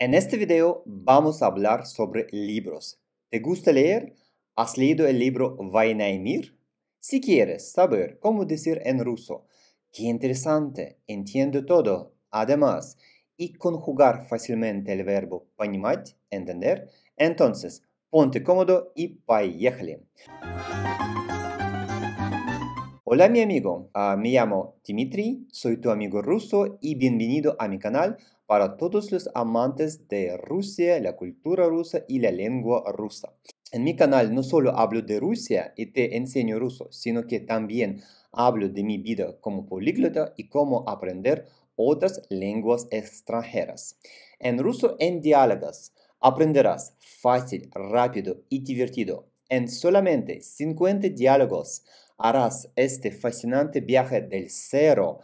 En este video vamos a hablar sobre libros. ¿Te gusta leer? ¿Has leído el libro Vaina Si quieres saber cómo decir en ruso, qué interesante, entiendo todo, además, y conjugar fácilmente el verbo понимать, entender, entonces ponte cómodo y поехали. Hola mi amigo, ah, me llamo Dimitri, soy tu amigo ruso y bienvenido a mi canal para todos los amantes de Rusia, la cultura rusa y la lengua rusa. En mi canal no solo hablo de Rusia y te enseño ruso, sino que también hablo de mi vida como políglota y cómo aprender otras lenguas extranjeras. En ruso en diálogos aprenderás fácil, rápido y divertido. En solamente 50 diálogos harás este fascinante viaje del cero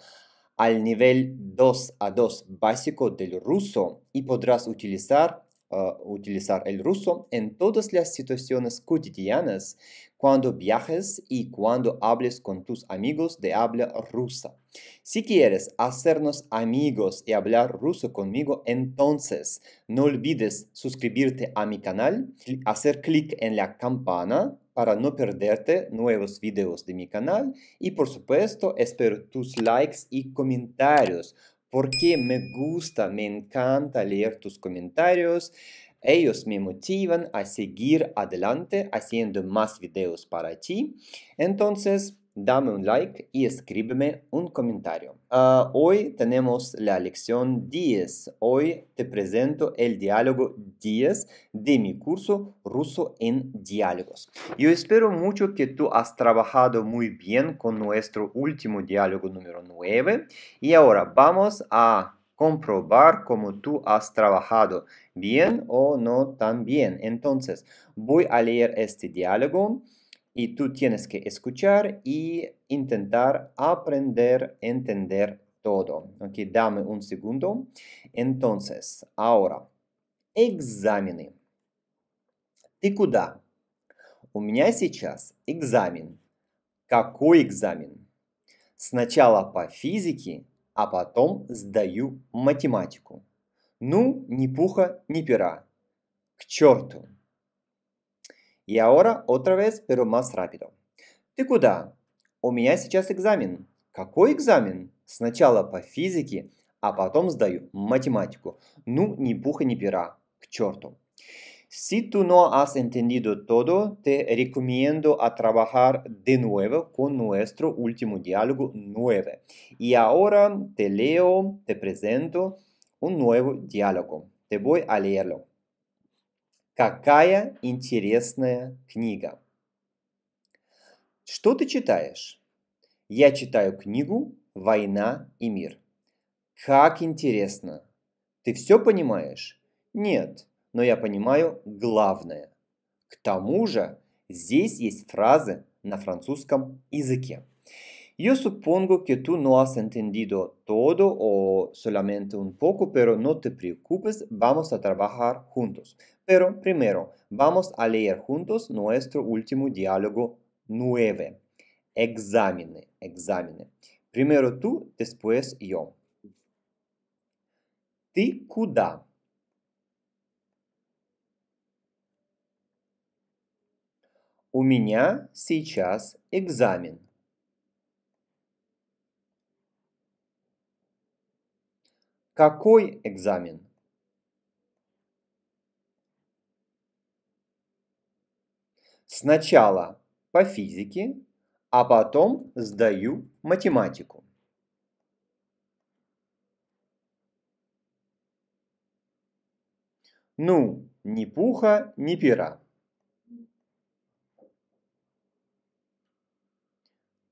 al nivel 2 a 2 básico del ruso y podrás utilizar, ah, utilizar el ruso en todas las situaciones cotidianas cuando viajes y cuando hables con tus amigos de habla rusa. Si quieres hacernos amigos y hablar ruso conmigo, entonces no olvides suscribirte a mi canal, hacer clic en la campana para no perderte nuevos videos de mi canal y por supuesto espero tus likes y comentarios porque me gusta, me encanta leer tus comentarios. Ellos me motivan a seguir adelante haciendo más videos para ti. Entonces, dame un like y escríbeme un comentario. Ah, hoy tenemos la lección 10. Hoy te presento el diálogo 10 de mi curso Ruso en Diálogos. Yo espero mucho que tú has trabajado muy bien con nuestro último diálogo número 9 y ahora vamos a comprobar cómo tú has trabajado bien o no tan bien. Entonces, voy a leer este diálogo. Y tú tienes que escuchar y intentar aprender, entender todo. Ok, dame un segundo. Entonces, ahora, экзамены. Ты куда? У меня сейчас экзамен. Какой экзамен? Сначала по физике, а потом сдаю математику. Ну, ни пуха, ни пера. К черту! И ahora otra vez, pero más rápido. Ты куда? У меня сейчас экзамен. Какой экзамен? Сначала по физике, а потом сдаю математику. Ну, ни пуха, ни пера. К черту. Si tú no has entendido todo, te recomiendo a trabajar de nuevo con nuestro último diálogo 9. Y ahora te leo, te presento un nuevo diálogo. Te voy a leerlo. Какая интересная книга. Что ты читаешь? Я читаю книгу «Война и мир». Как интересно. Ты все понимаешь? Нет, но я понимаю главное. К тому же здесь есть фразы на французском языке. Yo supongo que tú no has entendido todo o solamente un poco, pero no te preocupes, vamos a trabajar juntos. Pero primero, vamos a leer juntos nuestro último diálogo nueve. Examine, examine. Primero tú, después yo. Ты kuda У меня сейчас Какой экзамен? Сначала по физике, а потом сдаю математику. Ну, ни пуха, ни пера.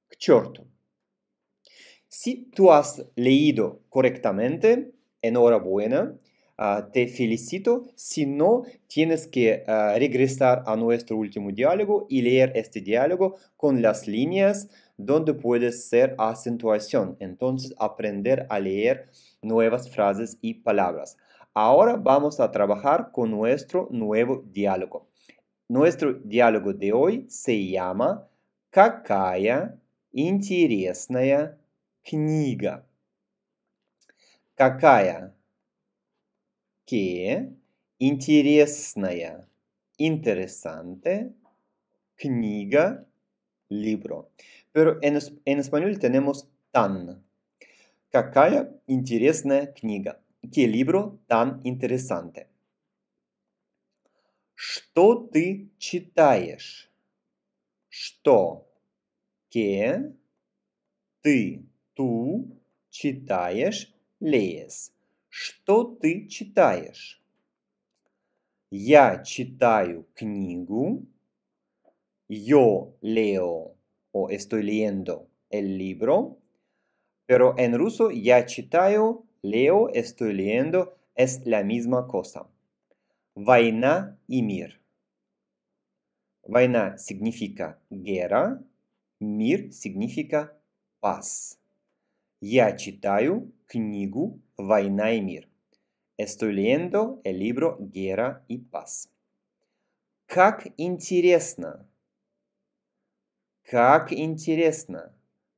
К черту. Si tú has leído correctamente, enhorabuena, ah, te felicito. Si no, tienes que ah, regresar a nuestro último diálogo y leer este diálogo con las líneas donde puede ser acentuación. Entonces, aprender a leer nuevas frases y palabras. Ahora vamos a trabajar con nuestro nuevo diálogo. Nuestro diálogo de hoy se llama Kakaya interesnaya. книга. Какая? Ке. Интересная. Интересанте. Книга. Libro. Pero en, en español tenemos tan. Какая интересная книга. Que libro tan interesante. Что ты читаешь? Что? Ке? Ты? Ту читаешь лес. Что ты читаешь? Я читаю книгу. Yo leo o estoy leyendo el libro. Pero en ruso я читаю, leo, estoy leyendo, es la misma cosa. Война и мир. Война significa guerra, мир significa paz. Я читаю книгу «Война и мир». Estoy leyendo el libro «Guerra y paz». Как интересно. Как интересно.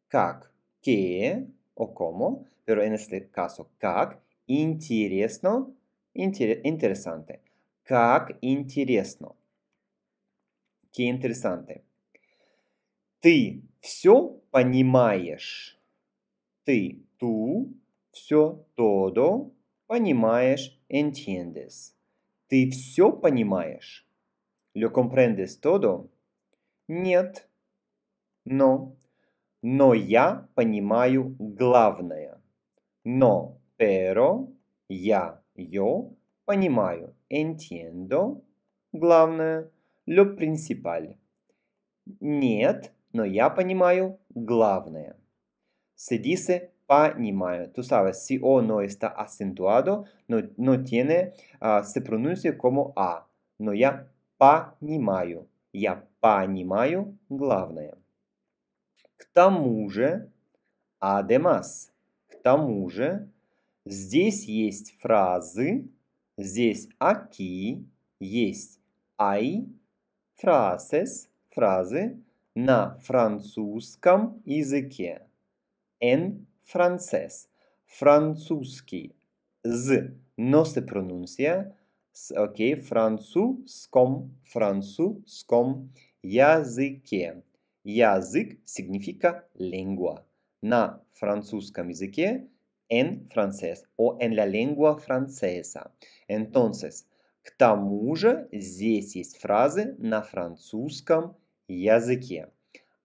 Как. Que o como. Pero en este caso, как. Интересно. Inter Как интересно. Que interesante. Ты все понимаешь. Ты – ту, все – todo, понимаешь – entiendes. Ты все понимаешь? Lo comprendes todo? Нет. Но. Но я понимаю главное. Но, pero, я, yo, понимаю, entiendo, главное, lo principal. Нет, но я понимаю главное. Se dice понимаю. Tú sabes, si O no está acentuado, no, no tiene, uh, se pronuncia como A. Но я понимаю. Я понимаю главное. К тому же, además, к тому же, здесь есть фразы, здесь aquí есть ай frases, фразы на французском языке en francés. Французский. З. Но се пронунция. Окей, okay, французском, французском языке. Язык significa lengua. На французском языке en francés o en la lengua francesa. Entonces, к тому же здесь есть фразы на французском языке.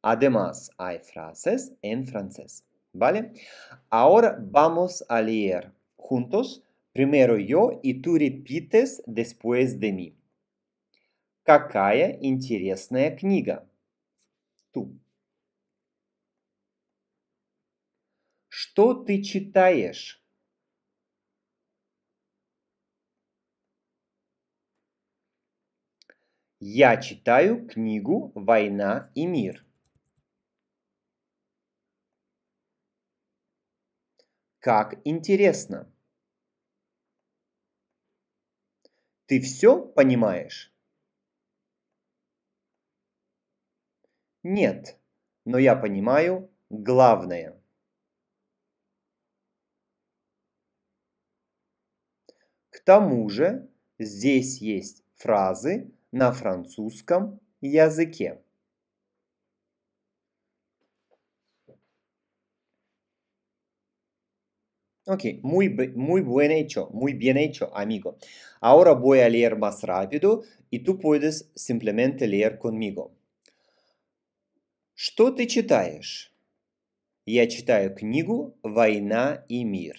Además, hay frases en francés. ¿vale? Ahora vamos a leer juntos, primero yo y tú repites después de mí. Какая интересная книга? Tú. Что ты читаешь? Я читаю книгу «Война и мир». Как интересно. Ты все понимаешь? Нет, но я понимаю главное. К тому же здесь есть фразы на французском языке. Ok, muy, muy buen hecho, muy bien hecho, amigo. Ahora voy a leer más rápido y tú puedes simplemente leer conmigo. Что ты читаешь? Я читаю книгу «Война и мир».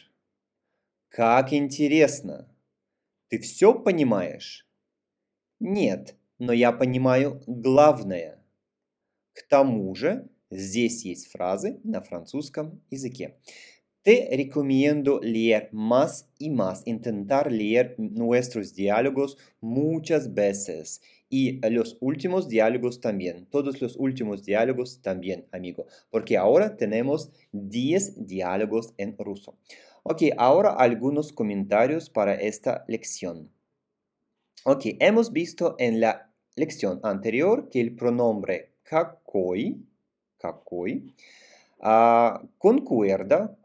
Как интересно! Ты все понимаешь? Нет, но я понимаю главное. К тому же здесь есть фразы на французском языке. Te recomiendo leer más y más, intentar leer nuestros diálogos muchas veces y eh, los últimos diálogos también, todos los últimos diálogos también, amigo, porque ahora tenemos 10 diálogos en ruso. Ok, ahora algunos comentarios para esta lección. Ok, hemos visto en la lección anterior que el pronombre «kakoi» kakoi concuerda,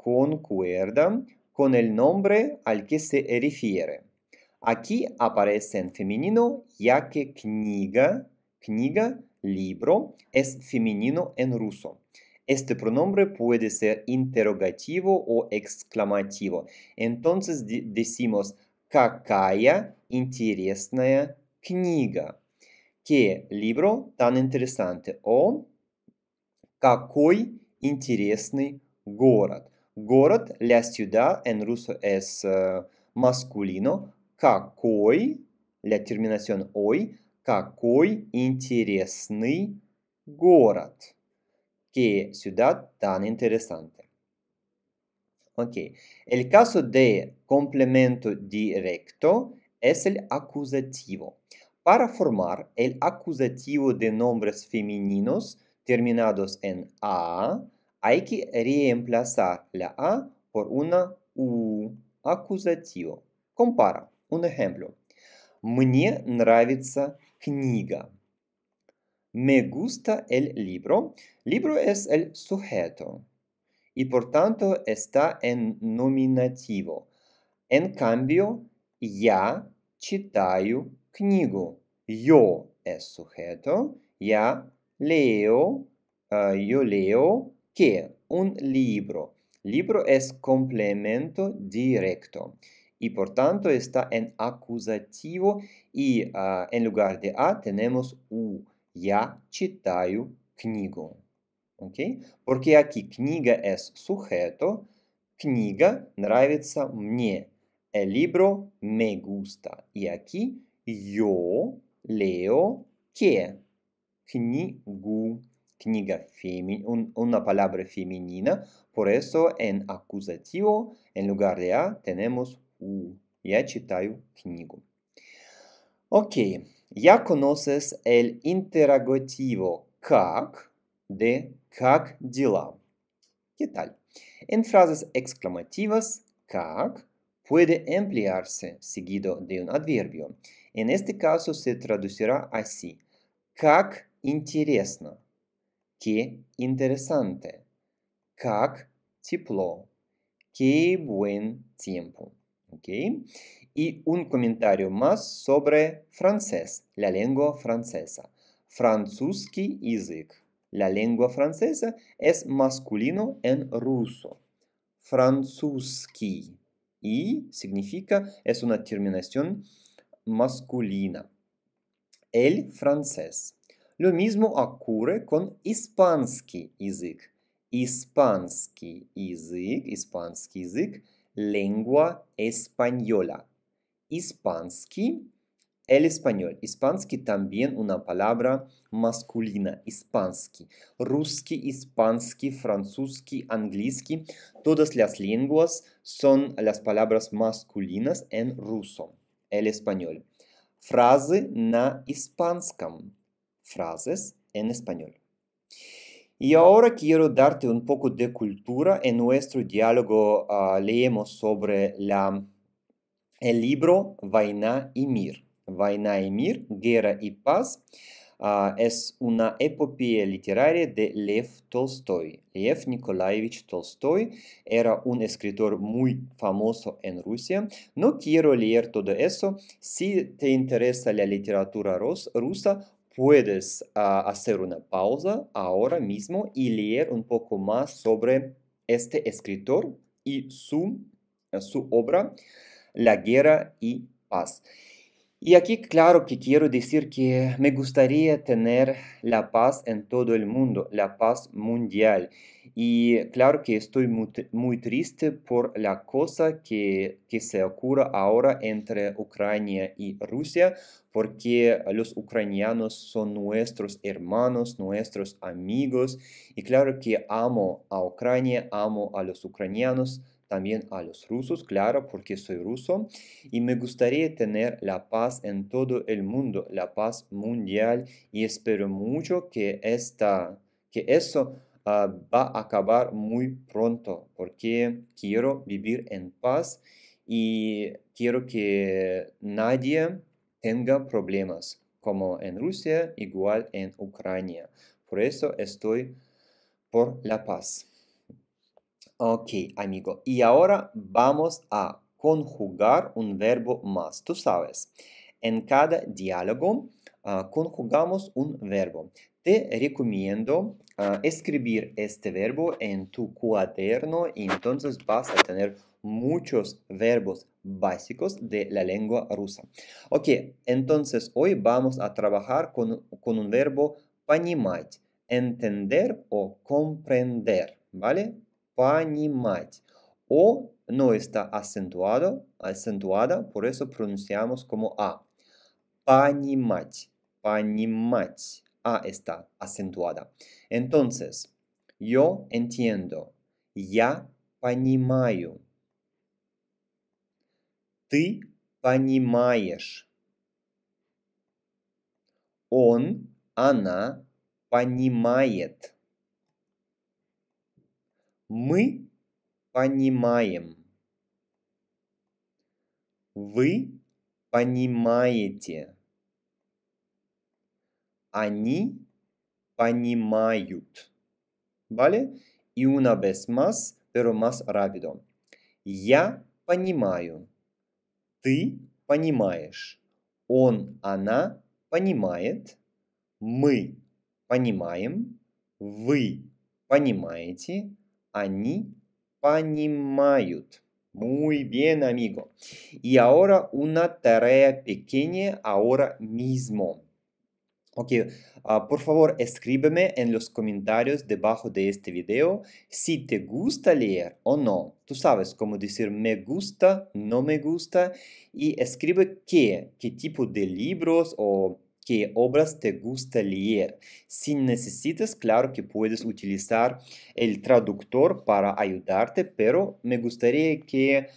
con el nombre al que se refiere. Aquí aparece en femenino ya que книга, libro, es femenino en ruso. Este pronombre puede ser interrogativo o exclamativo. Entonces decimos какая интересная книга. Qué libro tan interesante. O какой интересный город. Город la ciudad en ruso es masculino. Какой, la terminación hoy, какой интересный город. Qué ciudad tan interesante. Ok, el caso de complemento directo es el acusativo. Para formar el acusativo de nombres femeninos terminados en a, Hay que reemplazar la A por una U acusativo. Compara. Un ejemplo. Мне нравится книга. Me gusta el libro. Libro es el sujeto. Y por tanto está en nominativo. En cambio, я читаю книгу. Yo es sujeto. Я leo. Uh, eh, yo leo Che? un libro libro es complemento directo y por tanto está en acusativo y uh, en lugar de a tenemos u ya chitayu knigo Ok? porque aquí kniga es sujeto kniga nravitsya mne el libro me gusta y aquí yo leo che? knigu книга феми он он на палабре por eso en acusativo en lugar de a tenemos u ya chitayu knigu okay ya conoces el interrogativo kak de kak dela ¿Qué tal? En frases exclamativas, как puede emplearse seguido de un adverbio. En este caso se traducirá así: Как интересно. Qué interesante. Как Qué buen tiempo. Y un comentario más sobre francés, la lengua francesa. Francuski язык. La lengua francesa es masculino en ruso. Francuski Y significa, es una terminación masculina. El francés. lo mismo ocurre con испанский язык. Испанский язык, испанский язык, lengua española. Испанский, el español. Испанский también una palabra masculina. Испанский. Русский, испанский, французский, английский. Todas las lenguas son las palabras masculinas en ruso. El español. Фразы на испанском. frases en español. Y ahora quiero darte un poco de cultura. En nuestro diálogo ah, leemos sobre la, el libro Vaina y Mir. Vaina y Mir, Guerra y Paz, ah, es una epopeya literaria de Lev Tolstoy. Lev Nikolaevich Tolstoy era un escritor muy famoso en Rusia. No quiero leer todo eso. Si te interesa la literatura rusa, puedes ah, hacer una pausa ahora mismo y leer un poco más sobre este escritor y su, ah, su obra, La guerra y paz. Y aquí claro que quiero decir que me gustaría tener la paz en todo el mundo, la paz mundial. Y claro que estoy muy, triste por la cosa que, que, se ocurre ahora entre Ucrania y Rusia, porque los ucranianos son nuestros hermanos, nuestros amigos. Y claro que amo a Ucrania, amo a los ucranianos, también a los rusos, claro, porque soy ruso. Y me gustaría tener la paz en todo el mundo, la paz mundial. Y espero mucho que esta que eso Ah, va a acabar muy pronto porque quiero vivir en paz y quiero que nadie tenga problemas como en Rusia, igual en Ucrania. Por eso estoy por la paz. Ok, amigo. Y ahora vamos a conjugar un verbo más. Tú sabes, en cada diálogo ah, conjugamos un verbo. Te recomiendo Ah, escribir este verbo en tu cuaderno y entonces vas a tener muchos verbos básicos de la lengua rusa. Ok, entonces hoy vamos a trabajar con, con un verbo понимать, entender o comprender, ¿vale? Понимать. O no está acentuado, acentuada, por eso pronunciamos como A. Понимать, понимать. A está acentuada. Entonces, yo entiendo. Я понимаю. Ты понимаешь. Он, она понимает. Мы понимаем. Вы понимаете. Они понимают. ¿Vale? И у нас más, pero más rápido. Я понимаю. Ты понимаешь. Он, она понимает. Мы понимаем. Вы понимаете. Они понимают. Muy bien, amigo. Y ahora una tarea pequeña ahora mismo. Ok, ah, por favor escríbeme en los comentarios debajo de este video si te gusta leer o no. Tú sabes cómo decir me gusta, no me gusta y escribe qué, qué tipo de libros o qué obras te gusta leer. Si necesitas, claro que puedes utilizar el traductor para ayudarte, pero me gustaría que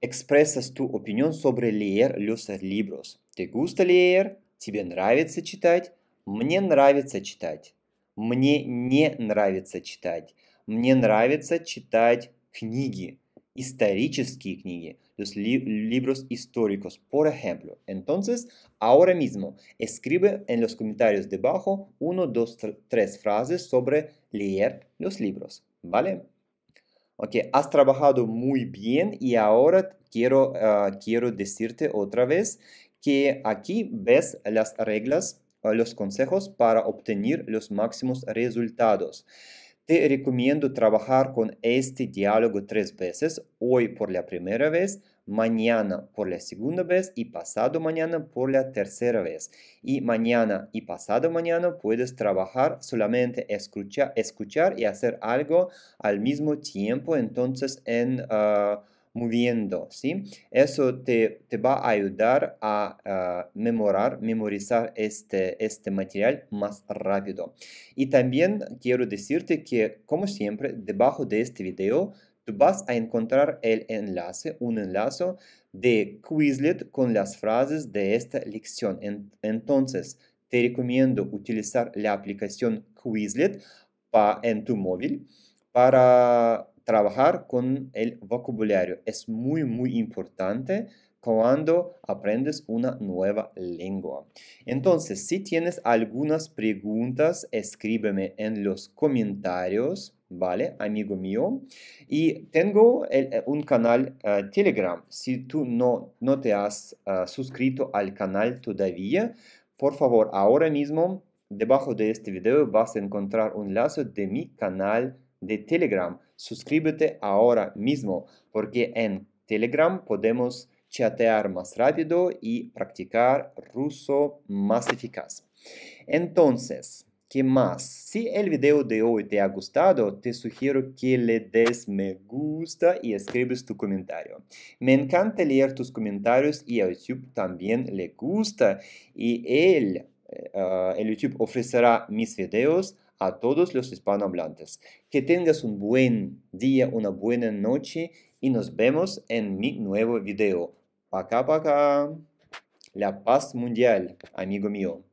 expresas tu opinión sobre leer los libros. ¿Te gusta leer? Тебе нравится читать? Мне нравится читать. Мне не нравится читать. Мне нравится читать книги, исторические книги, los libros históricos, por ejemplo. Entonces, ahora mismo, escribe en los comentarios debajo uno, dos, tres frases sobre leer los libros, ¿vale? Ok, has trabajado muy bien y ahora quiero ah, decirte otra vez que aquí ves las reglas, los consejos para obtener los máximos resultados. Te recomiendo trabajar con este diálogo tres veces, hoy por la primera vez, mañana por la segunda vez y pasado mañana por la tercera vez. Y mañana y pasado mañana puedes trabajar solamente escuchar y hacer algo al mismo tiempo. Entonces en... Ah, moviendo, ¿sí? Eso te, te va a ayudar a memorar, memorizar este, este material más rápido. Y también quiero decirte que, como siempre, debajo de este video tú vas a encontrar el enlace, un enlace de Quizlet con las frases de esta lección. entonces, te recomiendo utilizar la aplicación Quizlet en tu móvil para trabajar con el vocabulario. Es muy, muy importante cuando aprendes una nueva lengua. Entonces, si tienes algunas preguntas, escríbeme en los comentarios, ¿vale, amigo mío? Y tengo eh, un canal eh, Telegram. Si tú no, no te has eh, suscrito al canal todavía, por favor, ahora mismo, debajo de este video vas a encontrar un lazo de mi canal Telegram de Telegram. Suscríbete ahora mismo porque en Telegram podemos chatear más rápido y practicar ruso más eficaz. Entonces, ¿qué más? Si el video de hoy te ha gustado, te sugiero que le des me gusta y escribes tu comentario. Me encanta leer tus comentarios y a YouTube también le gusta y él, eh, ah, el YouTube ofrecerá mis videos a todos los hispanohablantes. Que tengas un buen día, una buena noche y nos vemos en mi nuevo video. Paca, paca. La paz mundial, amigo mío.